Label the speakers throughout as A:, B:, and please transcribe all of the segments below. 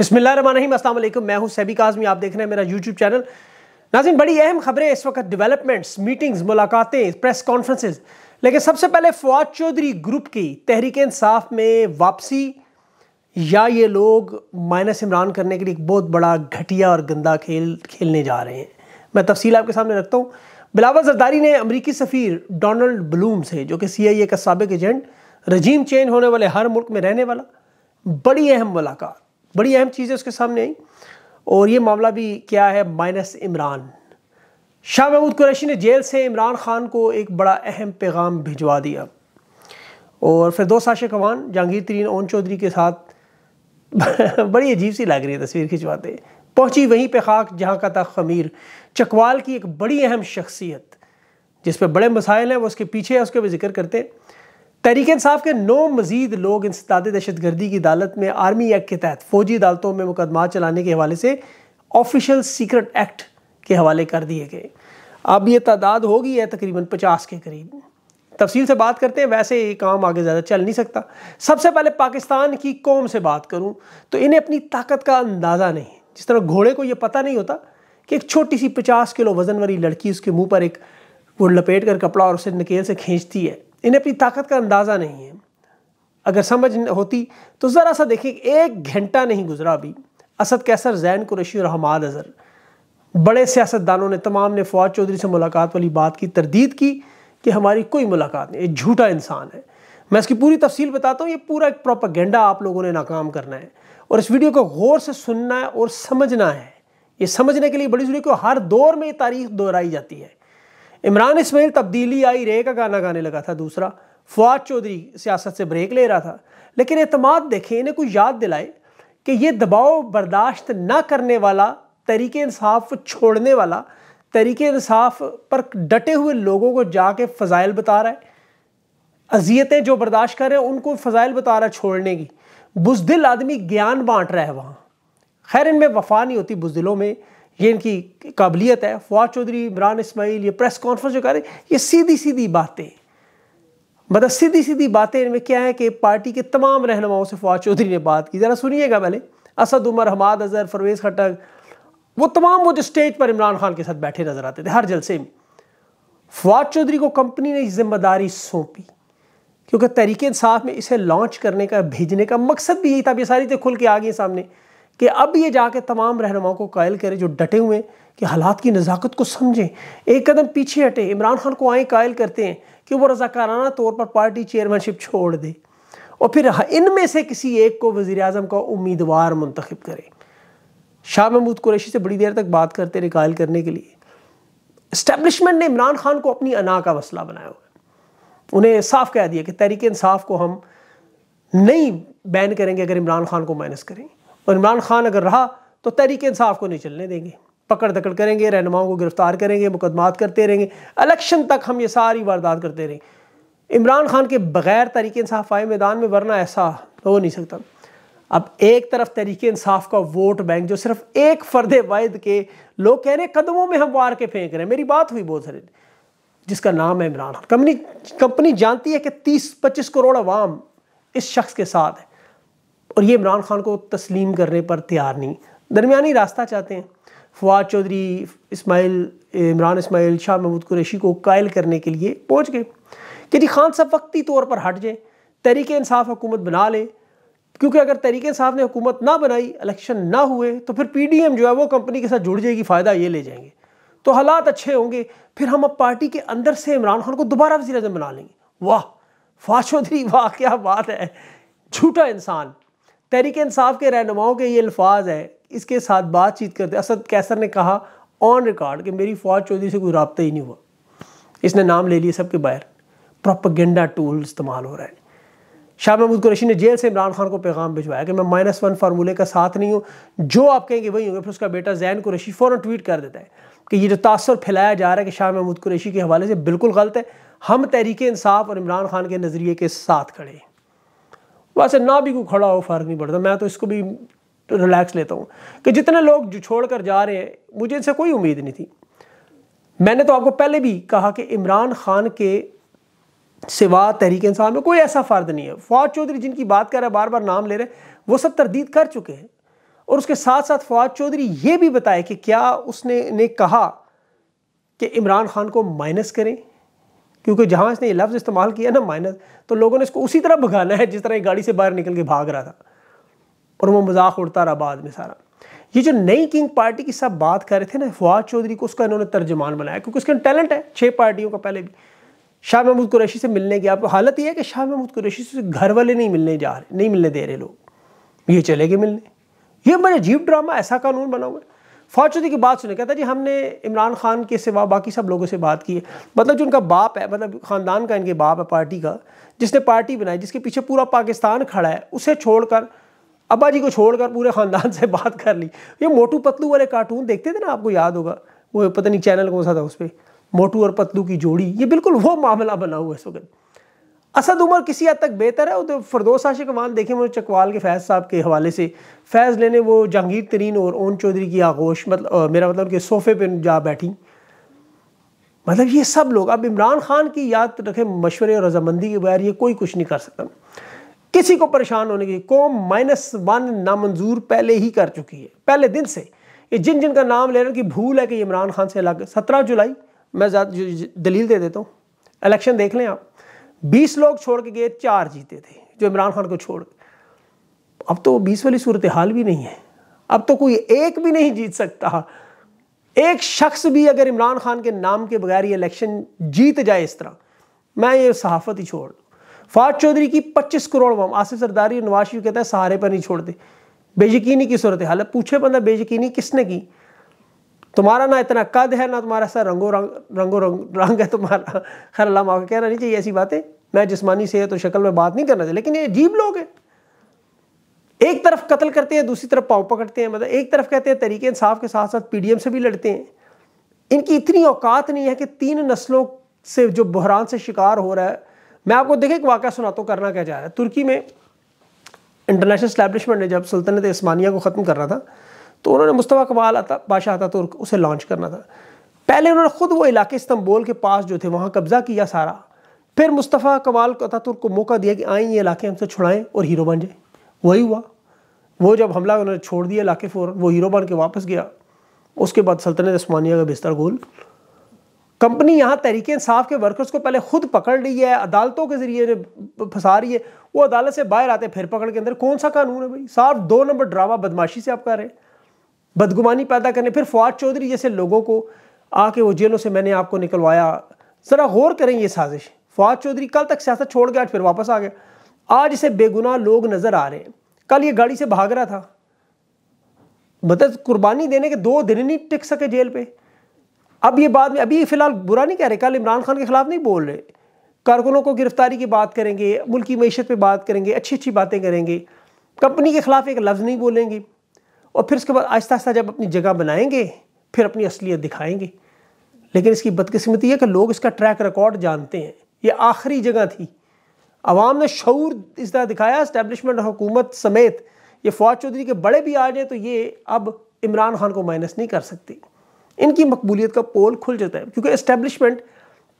A: बसमिलीम मैं हूं सैबी काजमी आप देख रहे हैं मेरा यूट्यूब चैनल नाजिन बड़ी अहम खबरें इस वक्त डेवलपमेंट्स मीटिंग्स मुलाकातें प्रेस कॉन्फ्रेंसेस लेकिन सबसे पहले फवाद चौधरी ग्रुप की तहरीक इंसाफ में वापसी या ये लोग माइनस इमरान करने के लिए एक बहुत बड़ा घटिया और गंदा खेल खेलने जा रहे हैं मैं तफसील आपके सामने रखता हूँ बिलावल जरदारी ने अमरीकी सफ़ीर डोनल्ड ब्लूम से जो कि सी आई ए का सबक एजेंट रजीम चेंज होने वाले हर मुल्क में रहने वाला बड़ी अहम मुलाकात बड़ी अहम चीज़ें उसके सामने आई और ये मामला भी क्या है माइनस इमरान शाह महमूद कुरैशी ने जेल से इमरान खान को एक बड़ा अहम पैगाम भिजवा दिया और फिर दो साशे कमान जहांगीर तरीन ओन चौधरी के साथ बड़ी अजीब सी लग रही है तस्वीर खिंचवाते पहुंची वहीं पे खाक जहाँ का था खमीर चकवाल की एक बड़ी अहम शख्सियत जिस पर बड़े मसाइल हैं वो उसके पीछे है उसके भी जिक्र करते हैं तहरीक इंसाफ के नौ मजीद लोग इंसदाद दहशत गर्दी की अदालत में आर्मी एक्ट के तहत फौजी अदालतों में मुकदमा चलाने के हवाले से ऑफिशियल सीक्रेट एक्ट के हवाले कर दिए गए अब यह तादाद होगी है तकरीबन पचास के करीब तफसील से बात करते हैं वैसे ये काम आगे ज़्यादा चल नहीं सकता सबसे पहले पाकिस्तान की कौम से बात करूँ तो इन्हें अपनी ताकत का अंदाज़ा नहीं जिस तरह घोड़े को ये पता नहीं होता कि एक छोटी सी पचास किलो वज़न वाली लड़की उसके मुँह पर एक वो लपेट कर कपड़ा और उसे नकेल से खींचती है इन्हें अपनी ताकत का अंदाज़ा नहीं है अगर समझ होती तो ज़रा सा देखिए एक घंटा नहीं गुजरा अभी असद कैसर जैन कुरैशी और हमाद अजहर बड़े सियासतदानों ने तमाम ने फवाद चौधरी से मुलाकात वाली बात की तरदीद की कि हमारी कोई मुलाकात नहीं एक झूठा इंसान है मैं इसकी पूरी तफसील बताता हूँ ये पूरा एक प्रोपागेंडा आप लोगों ने नाकाम करना है और इस वीडियो को गौर से सुनना है और समझना है ये समझने के लिए बड़ी ज़रूरी को हर दौर में ये तारीख दोहराई जाती है इमरान इसमाइल तब्दीली आई रे का गाना गाने लगा था दूसरा फवाद चौधरी सियासत से ब्रेक ले रहा था लेकिन अतमाद देखें इन्हें कुछ याद दिलाए कि ये दबाव बर्दाश्त ना करने वाला तरीक इंसाफ छोड़ने वाला तरीक इंसाफ पर डटे हुए लोगों को जाके फ़जाइल बता रहा है अजियतें जो बर्दाश्त कर रहे हैं उनको फ़जाइल बता रहा है छोड़ने की बुजदिल आदमी ज्ञान बांट रहा है वहाँ खैर इनमें वफा नहीं होती बुजदिलों में ये इनकी काबिलियत है फवाद चौधरी इमरान इसमाइल ये प्रेस कॉन्फ्रेंस जो कर रहे हैं ये सीधी सीधी बातें मतलब सीधी सीधी बातें इनमें क्या है कि पार्टी के तमाम रहनुमाओं से फवाद चौधरी ने बात की ज़रा सुनिएगा पहले असद उमर हमाद अजहर फरवेज खटक वो तमाम वो जो स्टेज पर इमरान खान के साथ बैठे नजर आते थे हर जलसे में फवाद चौधरी को कंपनी ने जिम्मेदारी सौंपी क्योंकि तहरीक इंसाफ में इसे लॉन्च करने का भेजने का मकसद भी यही था अब ये सारी तो खुल के आ गई सामने कि अब ये जाके तमाम रहनुमाओं को कायल करे जो डटे हुए कि हालात की नज़ाकत को समझें एक कदम पीछे हटे इमरान खान को आए कायल करते हैं कि वो रजाकाराना तौर पर पार्टी चेयरमैनशिप छोड़ दे और फिर इनमें से किसी एक को वजीर अजम का उम्मीदवार मंतखब करें शाह महमूद कुरैशी से बड़ी देर तक बात करते रहे कायल करने के लिए इस्टेबलिशमेंट ने इमरान खान को अपनी अना का मसला बनाया हुआ उन्हें साफ कह दिया कि तहरीक इंसाफ को हम नहीं बैन करेंगे अगर इमरान खान को माइनस करें और इमरान खान अगर रहा तो तहरीक इंसाफ को नहीं चलने देंगे पकड़ दकड़ करेंगे रहनुमाओं को गिरफ्तार करेंगे मुकदमात करते रहेंगे इलेक्शन तक हम ये सारी वारदात करते रहेंगे इमरान खान के बगैर तहरीक इंसाफ आए मैदान में वरना ऐसा हो नहीं सकता अब एक तरफ तहरीक इंसाफ का वोट बैंक जो सिर्फ एक फर्द वायद के लोग कह रहे कदमों में हम वार के फेंक रहे हैं मेरी बात हुई बहुत सारे जिसका नाम है इमरान खान कंपनी कंपनी जानती है कि तीस पच्चीस करोड़ अवाम इस शख्स के साथ है और ये इमरान खान को तस्लीम करने पर तैयार नहीं दरमिया रास्ता चाहते हैं फवाद चौधरी इसमाइल इमरान इसमाइल शाह महमूद कुरैशी को कायल करने के लिए पहुँच गए कि जी खान सब वक्ती तौर पर हट जाए तहरीक इंसाफ हुकूमत बना ले क्योंकि अगर तहरीक इंसाफ ने हुकूमत ना बनाई इलेक्शन ना हुए तो फिर पी डी एम जो है वो कंपनी के साथ जुड़ जाएगी फ़ायदा ये ले जाएंगे तो हालात अच्छे होंगे फिर हम अब पार्टी के अंदर से इमरान खान को दोबारा वजी अजम बना लेंगे वाह चौधरी वाह क्या बात है झूठा इंसान तहरीक इंसाफ के रहनुमाओं के ये अल्फाज हैं इसके साथ बातचीत करते असद कैसर ने कहा ऑन रिकॉर्ड कि मेरी फौज चौधरी से कोई रबता ही नहीं हुआ इसने नाम ले लिया सबके बाहर प्रोपागेंडा टूल इस्तेमाल हो रहा है शाह महमूद कुरैशी ने जेल से इमरान खान को पैगाम भिजवाया कि मैं माइनस वन फार्मूले का साथ नहीं हूँ जो आप कहेंगे वही होंगे फिर उसका बेटा जैन कुरैशी फ़ौर ट्वीट कर देता है कि ये जो तासर फैलाया जा रहा है कि शाह महमूद कुरैशी के हवाले से बिल्कुल गलत है हम तहरीक इंसाफ और इमरान खान के नज़रिए के साथ खड़े हैं वैसे ना भी कोई खड़ा हो फ़र्क नहीं पड़ता मैं तो इसको भी तो रिलैक्स लेता हूँ कि जितने लोग जो छोड़ कर जा रहे हैं मुझे इनसे कोई उम्मीद नहीं थी मैंने तो आपको पहले भी कहा कि इमरान खान के सिवा तहरीक इंसान में कोई ऐसा फ़र्द नहीं है फौज चौधरी जिनकी बात कर रहे हैं बार बार नाम ले रहे हैं वो सब तरदीद कर चुके हैं और उसके साथ साथ फवाद चौधरी ये भी बताए कि क्या उसने ने कहा कि इमरान खान को माइनस करें क्योंकि जहाँ इसने ये लफ्ज़ इस्तेमाल किया ना माइनस तो लोगों ने इसको उसी तरह भगाना है जिस तरह ये गाड़ी से बाहर निकल के भाग रहा था और वो मजाक उड़ता रहा बाद में सारा ये जो नई किंग पार्टी की सब बात कर रहे थे ना फवाद चौधरी को उसका इन्होंने तर्जमान बनाया क्योंकि उसका टैलेंट है छः पार्टियों का पहले भी शाह महमूद कुरैशी से मिलने की आप हालत यह है कि शाह महमूद कुरैशी से घर वाले नहीं मिलने जा रहे नहीं मिलने दे रहे लोग ये चले गए मिलने ये बड़ा अजीब ड्रामा ऐसा कानून बना हुआ है फौजी की बात सुने कहता जी हमने इमरान खान के सिवा बाकी सब लोगों से बात की है मतलब जो उनका बाप है मतलब ख़ानदान का इनके बाप है पार्टी का जिसने पार्टी बनाई जिसके पीछे पूरा पाकिस्तान खड़ा है उसे छोड़कर अब्बा जी को छोड़कर पूरे ख़ानदान से बात कर ली ये मोटू पतलू वाले कार्टून देखते थे ना आपको याद होगा वो पता नहीं चैनल कौन सा था उस पर मोटू और पतलू की जोड़ी ये बिल्कुल वो मामला बना हुआ है इस वक्त असद उमर किसी हद तक बेहतर है तो फरदोस आशिक अमान देखें मुझे चकवाल के फैज़ साहब के हवाले से फैज़ लेने वो जहांगीर तरीन और ओन चौधरी की आगोश मतलब मेरा मतलब उनके सोफ़े पर जा बैठी मतलब ये सब लोग अब इमरान खान की याद रखें मशवरे और रजामंदी के बगैर ये कोई कुछ नहीं कर सकता किसी को परेशान होने की कौम माइनस वन नामंजूर पहले ही कर चुकी है पहले दिन से ये जिन जिन का नाम ले रहे की भूल है कि इमरान खान से अलग सत्रह जुलाई मैं दलील दे देता हूँ इलेक्शन देख लें आप बीस लोग छोड़ के गए चार जीते थे जो इमरान खान को छोड़ अब तो बीस वाली सूरत हाल भी नहीं है अब तो कोई एक भी नहीं जीत सकता एक शख्स भी अगर इमरान खान के नाम के बगैर ये इलेक्शन जीत जाए इस तरह मैं ये सहाफत ही छोड़ फात चौधरी की पच्चीस करोड़ वम आसिफ सरदारी नवाज शरीफ कहता है सहारे पर नहीं छोड़ते बेयकीनी की सूरत हाल पूछे बंदा बेयकीनी किसने की तुम्हारा ना इतना कद है ना तुम्हारा ऐसा रंगो रंग रंगो रंग रंग है तुम्हारा खैर अल्लाह माफ कहना नहीं चाहिए ऐसी बातें मैं जिसमानी से तो शक्ल में बात नहीं करना चाहिए लेकिन ये अजीब लोग हैं एक तरफ कत्ल करते हैं दूसरी तरफ पाँव पकड़ते हैं मतलब एक तरफ कहते हैं तरीके इंसाफ के साथ साथ एम से भी लड़ते हैं इनकी इतनी औकात नहीं है कि तीन नस्लों से जो बहरान से शिकार हो रहा है मैं आपको देखें एक वाक़ सुना तो करना क्या जा रहा है तुर्की में इंटरनेशनल स्टैब्लिशमेंट ने जब सल्तनत इसमानिया को ख़त्म कर रहा था तो उन्होंने मुस्तफ़ा कमाल आता बादशाह आता तुर्क उसे लॉन्च करना था पहले उन्होंने ख़ुद वो इलाके इस्तंबोल के पास जो थे वहाँ कब्ज़ा किया सारा फिर मुस्तफ़ा कमाल अता तुर्क को मौका दिया कि आए ये इलाके हमसे छुड़ाएँ और हीरो बन जाए वही हुआ वो जब हमला उन्होंने छोड़ दिया इलाके फ़ौर वो हीरो बन के वापस गया उसके बाद सल्तनत स्मानिया का बिस्तर गोल कंपनी यहाँ तहरीक इंसाफ के वर्कर्स को पहले खुद पकड़ रही है अदालतों के ज़रिए फंसा रही है वो अदालत से बाहर आते फिर पकड़ के अंदर कौन सा कानून है भाई साफ दो नंबर ड्रामा बदमाशी से आप कर रहे हैं बदगुमानी पैदा करने फिर फवाद चौधरी जैसे लोगों को आके वो जेलों से मैंने आपको निकलवाया ज़रा गौर करें ये साजिश फवाद चौधरी कल तक सियासत छोड़ गया फिर वापस आ गया आज इसे बेगुनाह लोग नज़र आ रहे हैं कल ये गाड़ी से भाग रहा था मतलब कुर्बानी देने के दो दिन नहीं टिक सके जेल पर अब ये बाद में अभी फ़िलहाल बुरा नहीं कह रहे कल इमरान खान के ख़िलाफ़ नहीं बोल रहे कारकुनों को गिरफ्तारी की बात करेंगे मुल्क की मीशत पर बात करेंगे अच्छी अच्छी बातें करेंगे कंपनी के ख़िलाफ़ एक लफ्ज़ नहीं बोलेंगे और फिर उसके बाद आहिस्ता आहिस्ता जब अपनी जगह बनाएंगे फिर अपनी असलियत दिखाएंगे लेकिन इसकी बदकिस्मती है कि लोग इसका ट्रैक रिकॉर्ड जानते हैं ये आखिरी जगह थी आवाम ने शूर इस तरह दिखाया इस्टेबलिशमेंट और हुकूमत समेत ये फौज चौधरी के बड़े भी आ जाए तो ये अब इमरान खान को माइनस नहीं कर सकती इनकी मकबूलियत का पोल खुल जाता है क्योंकि इस्टेबलिशमेंट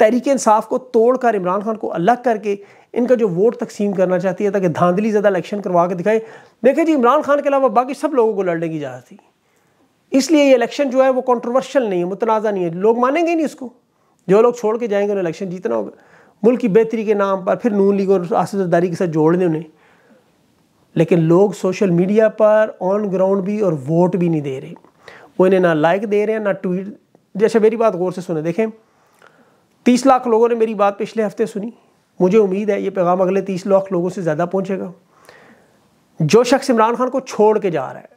A: तहरीक इंसाफ को तोड़कर इमरान खान को अलग करके इनका जो वोट तकसीम करना चाहती है ताकि धांधली ज़्यादा इलेक्शन करवा के दिखाए देखें जी इमरान खान के अलावा बाकी सब लोगों को लड़ने की इजाज़त थी इसलिए ये इलेक्शन जो है वो कॉन्ट्रोवर्शल नहीं है मुतनाज़ा नहीं है लोग मानेंगे नहीं इसको जो लोग छोड़ के जाएंगे उन्हें इलेक्शन जीतना होगा मुल्क की बेहतरी के नाम पर फिर नून लीग और आसदारी के साथ जोड़ने उन्हें लेकिन लोग सोशल मीडिया पर ऑन ग्राउंड भी और वोट भी नहीं दे रहे वो इन्हें ना लाइक दे रहे हैं ना ट्वीट जैसे मेरी बात गौर से सुने देखें तीस लाख लोगों ने मेरी बात पिछले हफ्ते सुनी मुझे उम्मीद है ये पैगाम अगले तीस लाख लोगों से ज़्यादा पहुँचेगा जो शख्स इमरान खान को छोड़ के जा रहा है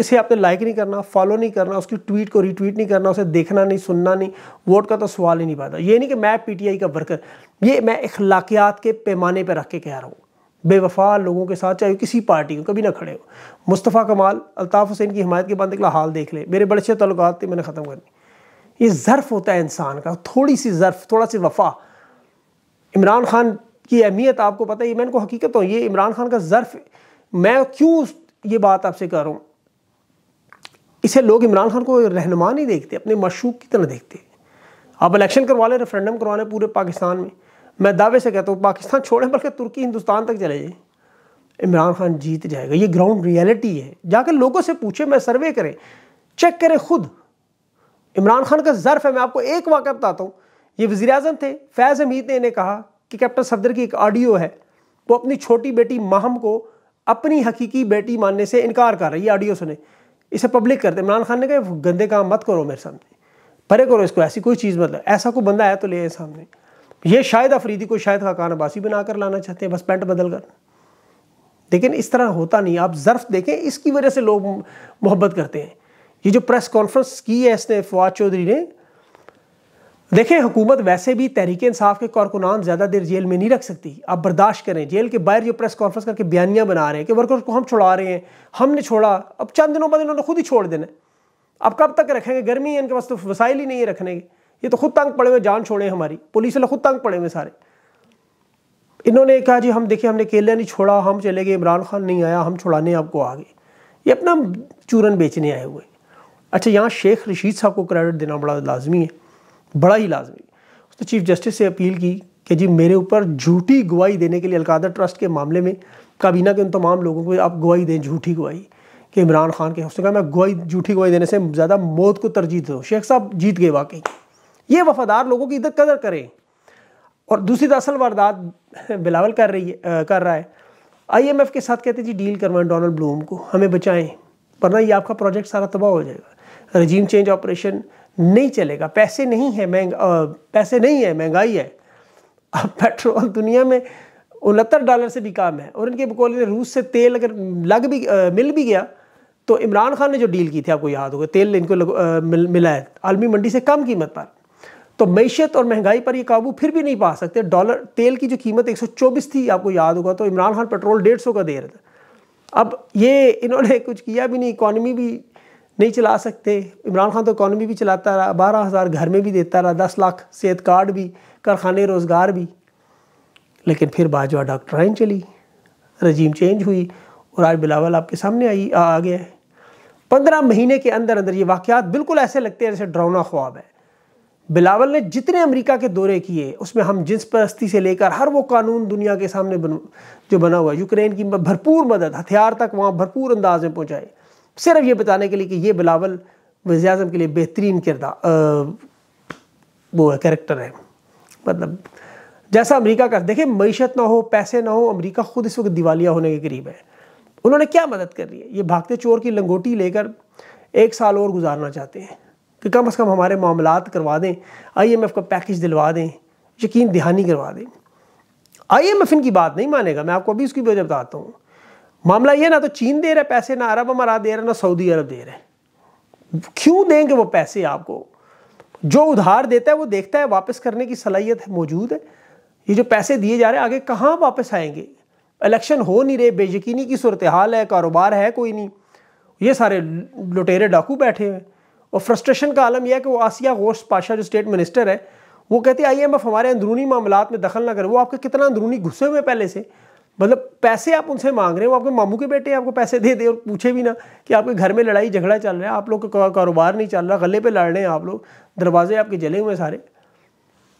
A: इसे आपने लाइक नहीं करना फॉलो नहीं करना उसकी ट्वीट को रीट्वीट नहीं करना उसे देखना नहीं सुनना नहीं वोट का तो सवाल ही नहीं पाता ये नहीं कि मैं पीटीआई का वर्कर ये मैं अखलाकियात के पैमाने पर रख के कह रहा हूँ बेवफा लोगों के साथ चाहे किसी पार्टी को कभी ना खड़े हो मुस्तफ़ा कमाल अल्ताफ़ हुसैन की हिमायत के बाद निकला हाल देख ले मेरे बड़े अच्छे तल्लत थे मैंने ख़त्म कर दी ये ज़र्फ़ होता है इंसान का थोड़ी सी ज़र्फ़ थोड़ा सी वफ़ा इमरान खान की अहमियत आपको पता है मैं इनको हकीकत हूँ तो ये इमरान खान का ज़र्फ़ मैं क्यों ये बात आपसे कर रहा हूँ इसे लोग इमरान खान को रहनुमा नहीं देखते अपने मशूक की तरह देखते आप इलेक्शन करवा लें रेफरेंडम करवा लें पूरे पाकिस्तान में मैं दावे से कहता हूँ पाकिस्तान छोड़ें बल्कि तुर्की हिंदुस्तान तक चले जाए इमरान खान जीत जाएगा ये ग्राउंड रियलिटी है जाकर लोगों से पूछे मैं सर्वे करें चेक करें खुद इमरान खान का ज़र्फ है मैं आपको एक वाक्य बताता हूँ ये वज़ी अजम थे फैज़ हमीद ने इन्हें कहा कि कैप्टन सफदर की एक ऑडियो है वो अपनी छोटी बेटी माहम को अपनी हकीकी बेटी मानने से इनकार कर रही है ऑडियो सुने इसे पब्लिक करते इमरान खान ने कहा गंदे काम मत करो मेरे सामने परे करो इसको ऐसी कोई चीज़ मतलब ऐसा कोई बंदा आया तो ले आए सामने ये शायद अफरीदी को शायद खाकान बना बनाकर लाना चाहते हैं बस पेंट बदल कर लेकिन इस तरह होता नहीं आप ज़र्फ देखें इसकी वजह से लोग मोहब्बत करते हैं ये जो प्रेस कॉन्फ्रेंस की है इसने फवाद चौधरी ने देखिए हुकूमत वैसे भी तहरीक इंसाफ के कारकुनान ज़्यादा देर जेल में नहीं रख सकती आप बर्दाश्त करें जेल के बाहर जो प्रेस कॉन्फ्रेंस करके बयानियाँ बना रहे हैं कि वर्कर्स को हम छुड़ा रहे हैं हमने छोड़ा अब चंद दिनों बाद इन्होंने खुद ही छोड़ देना अब कब तक रखेंगे गर्मी है इनके पास तो वसाइल ही नहीं है रखने के ये तो खुद तंग पड़े हुए जान छोड़े हमारी पुलिस वाले खुद तंग पड़े हुए सारे इन्होंने कहा जी हम देखिए हमने केला नहीं छोड़ा हम चले गए इमरान खान नहीं आया हम छुड़ाने आपको आगे ये अपना चूरन बेचने आए हुए अच्छा यहाँ शेख रशीद साहब को क्रेडिट देना बड़ा लाजमी है बड़ा ही लाजमी उसने चीफ जस्टिस से अपील की कि जी मेरे ऊपर झूठी गवाही देने के लिए अलकादर ट्रस्ट के मामले में काबीना के उन तमाम लोगों को आप गवाही दें झूठी गवाही कि इमरान खान के उसने कहा मैं गवाही झूठी गवाही देने से ज़्यादा मौत को तरजीह दो शेख साहब जीत गए वाकई ये वफादार लोगों की इधर कदर करें और दूसरी दरअसल तो वारदात बिलावल कर रही है कर रहा है आईएमएफ के साथ कहते जी डील करवाएं डोनाल्ड ब्लूम को हमें बचाएं वरना ये आपका प्रोजेक्ट सारा तबाह हो जाएगा रजीम चेंज ऑपरेशन नहीं चलेगा पैसे नहीं है महंगा पैसे नहीं है महंगाई है अब पेट्रोल दुनिया में उनहत्तर डॉलर से भी कम है और इनके बकौल रूस से तेल अगर लग भी आ, मिल भी गया तो इमरान खान ने जो डील की थी आपको याद होगा तेल इनको लग, आ, मिल, मिला है आलमी मंडी से कम कीमत पर तो मीशत और महंगाई पर ये काबू फिर भी नहीं पा सकते डॉलर तेल की जो कीमत 124 थी आपको याद होगा तो इमरान खान पेट्रोल डेढ़ सौ का दे रहे थे अब ये इन्होंने कुछ किया भी नहीं इकॉनमी भी नहीं चला सकते इमरान खान तो इकानमी भी चलाता रहा बारह हज़ार घर में भी देता रहा दस लाख सेहत कार्ड भी कारखाने रोज़गार भी लेकिन फिर बाजवा डॉक्टराइन चली रजीम चेंज हुई और आज बिलावल आपके सामने आई आ, आ गया है पंद्रह महीने के अंदर अंदर ये वाक़ात बिल्कुल ऐसे लगते हैं जैसे डरावना ख्वाब है बिलावल ने जितने अमरीका के दौरे किए उसमें हम जिस परस्ती से लेकर हर वो कानून दुनिया के सामने बन, जो बना हुआ यूक्रेन की भरपूर मदद हथियार तक वहाँ भरपूर अंदाज में पहुँचाए सिर्फ ये बताने के लिए कि ये बिलावल वज़ी अजम के लिए बेहतरीन किरदार वो है करेक्टर है मतलब जैसा अमेरिका का देखें मीशत ना हो पैसे ना हो अमेरिका ख़ुद इस वक्त दिवालिया होने के करीब है उन्होंने क्या मदद कर रही है ये भागते चोर की लंगोटी लेकर एक साल और गुजारना चाहते हैं कि कम अज़ कम हमारे मामला करवा दें आई एम एफ़ का पैकेज दिलवा दें यकीन दहानी करवा दें आई एम एफ़ इनकी बात नहीं मानेगा मैं आपको अभी उसकी वजह बताता हूँ मामला ये ना तो चीन दे रहा है पैसे ना अरब हमारा दे रहा ना सऊदी अरब दे रहे हैं क्यों देंगे वो पैसे आपको जो उधार देता है वो देखता है वापस करने की सलाहियत है मौजूद है ये जो पैसे दिए जा रहे हैं आगे कहाँ वापस आएंगे इलेक्शन हो नहीं रहे बेयकीनी की सूरत हाल है कारोबार है कोई नहीं ये सारे लुटेरे डाकू बैठे हुए और फ्रस्ट्रेशन का आलम यह है कि वो आसिया गोश्त पाशा जो स्टेट मिनिस्टर है वो कहते हैं आई एम एफ हमारे अंदरूनी मामला में दखल ना करें वो आपके कितना अंदरूनी घुसे हुए पहले से मतलब पैसे आप उनसे मांग रहे हो आपके मामू के बेटे आपको पैसे दे दे और पूछे भी ना कि आपके घर में लड़ाई झगड़ा चल रहा है आप लोग का कारोबार नहीं चल रहा गले पे लड़ रहे हैं आप लोग दरवाजे आपके जले हुए सारे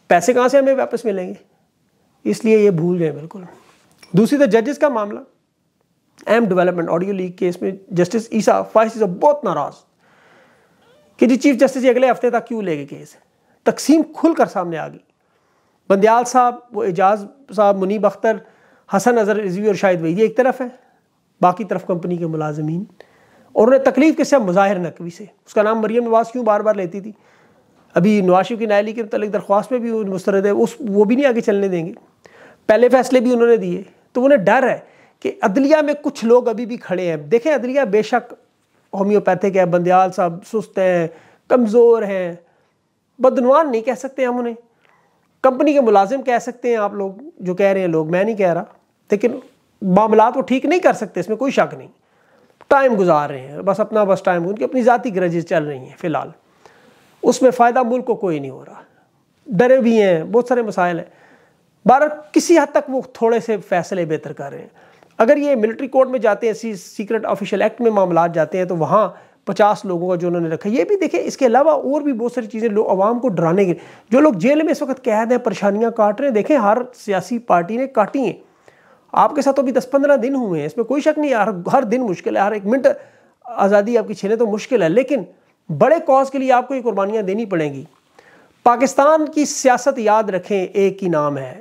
A: पैसे कहाँ से हमें वापस मिलेंगे इसलिए ये भूल गए बिल्कुल दूसरी तरह तो जजेस का मामला एम डेवलपमेंट ऑडियो लीग केस में जस्टिस ईसा फाइस ईसा बहुत नाराज कि जी चीफ जस्टिस अगले हफ्ते तक क्यों लेगे केस तकसीम खुल कर सामने आ गई बंदयाल साहब वो एजाज साहब मुनीब अख्तर हसन अजहर रिजवी और शाहिद वही एक तरफ है बाकी तरफ कंपनी के मुलाजमीन और उन्हें तकलीफ़ किससे मुजाहिर नकवी से उसका नाम मरियम नवाज क्यों बार बार लेती थी अभी नवाशिफ की नायली के मतलब दरख्वास्त में भी मुस्तरद है उस वो भी नहीं आगे चलने देंगे पहले फैसले भी उन्होंने दिए तो उन्हें डर है कि अदलिया में कुछ लोग अभी भी खड़े हैं देखें अदलिया बेशक होम्योपैथिक है बंदयाल साहब सुस्त हैं कमज़ोर हैं बदनवान नहीं कह सकते हम उन्हें कंपनी के मुलाजिम कह सकते हैं आप लोग जो कह रहे हैं लोग मैं नहीं कह रहा लेकिन मामला वो ठीक नहीं कर सकते इसमें कोई शक नहीं टाइम गुजार रहे हैं बस अपना बस टाइम उनकी अपनी ज़ाति ग्रजेज चल रही हैं फ़िलहाल उसमें फ़ायदा मुल्क को कोई नहीं हो रहा डरे भी हैं बहुत सारे मसाइल हैं बारह किसी हद तक वो थोड़े से फैसले बेहतर कर रहे हैं अगर ये मिलिट्री कोर्ट में जाते हैं सी सीक्रेट ऑफिशियल एक्ट में मामला जाते हैं तो वहाँ पचास लोगों का जो उन्होंने रखा ये भी देखें इसके अलावा और भी बहुत सारी चीज़ें लोग आवाम को डराने के जो लोग जेल में इस वक्त कैद हैं परेशानियाँ काट रहे हैं देखें हर सियासी पार्टी ने काटी हैं आपके साथ अभी दस पंद्रह दिन हुए हैं इसमें कोई शक नहीं हर हर दिन मुश्किल है हर एक मिनट आज़ादी आपकी छीने तो मुश्किल है लेकिन बड़े कॉज के लिए आपको ये कुर्बानियाँ देनी पड़ेंगी पाकिस्तान की सियासत याद रखें एक ही नाम है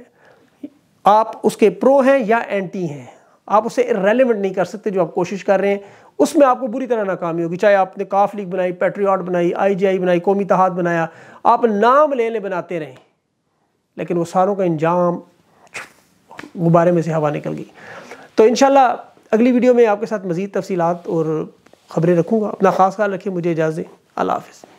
A: आप उसके प्रो हैं या एंटी हैं आप उसे रेलिवेंट नहीं कर सकते जो आप कोशिश कर रहे हैं उसमें आपको बुरी तरह नाकामी होगी चाहे आपने काफ लीग बनाई पेट्रियाट बनाई आईजीआई बनाई कौमी तहाद बनाया आप नाम ले बनाते रहें लेकिन वो सारों का इंजाम गुब्बारे में से हवा निकल गई तो इन अगली वीडियो में आपके साथ मज़ीद तफसीत और ख़बरें रखूँगा अपना ख़ास ख्याल रखें मुझे इजाज़ें दें अल्लाह हाफिज़